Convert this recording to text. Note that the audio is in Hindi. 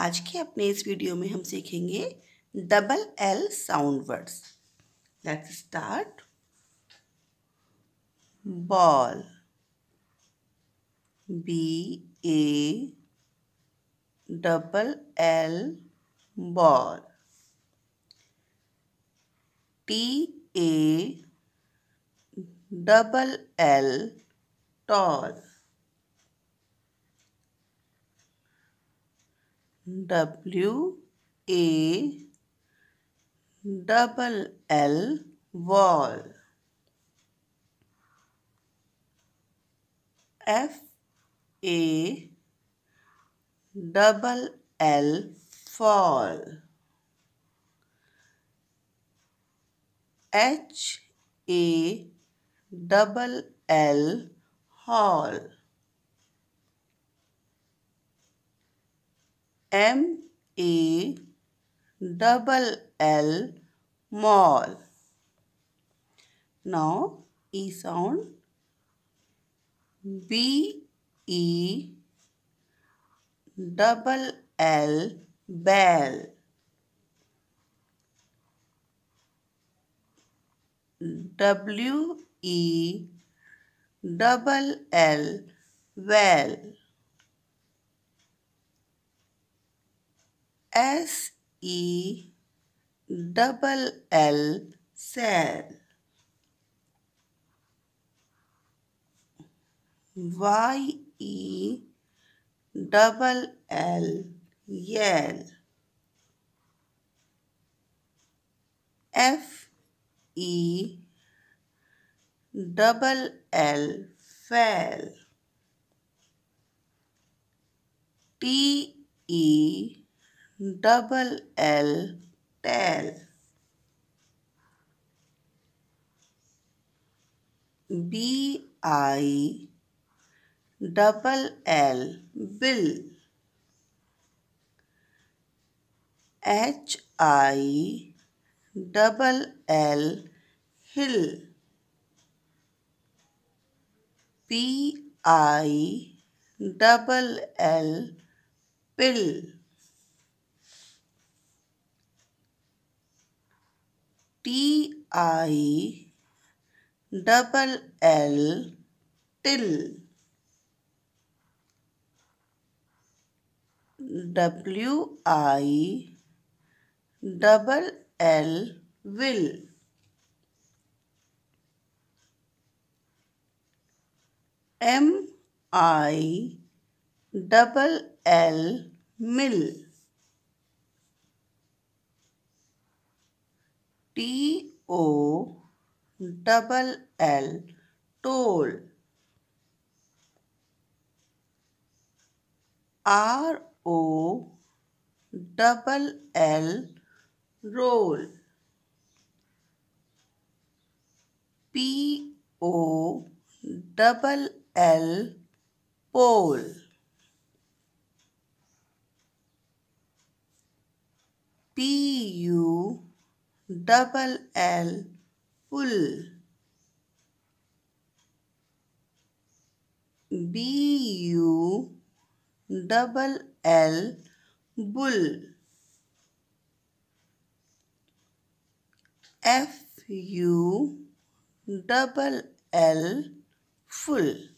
आज के अपने इस वीडियो में हम सीखेंगे double L sound words let's start ball B A double L ball T A double L tall W A double L wall F A double L fall H A double L hall M A double L mall. Now E sound B E double L bell. W E double L well. S E double L cell. Y E double L yell. F E double L fell. T E double L tail. B I double L bill. H I double L hill. P I double L pill. T I double L till W I double L will M I double L mill T O double L toll R O double L roll P O double L pole P double L pull. B U double L bull. F U double L full.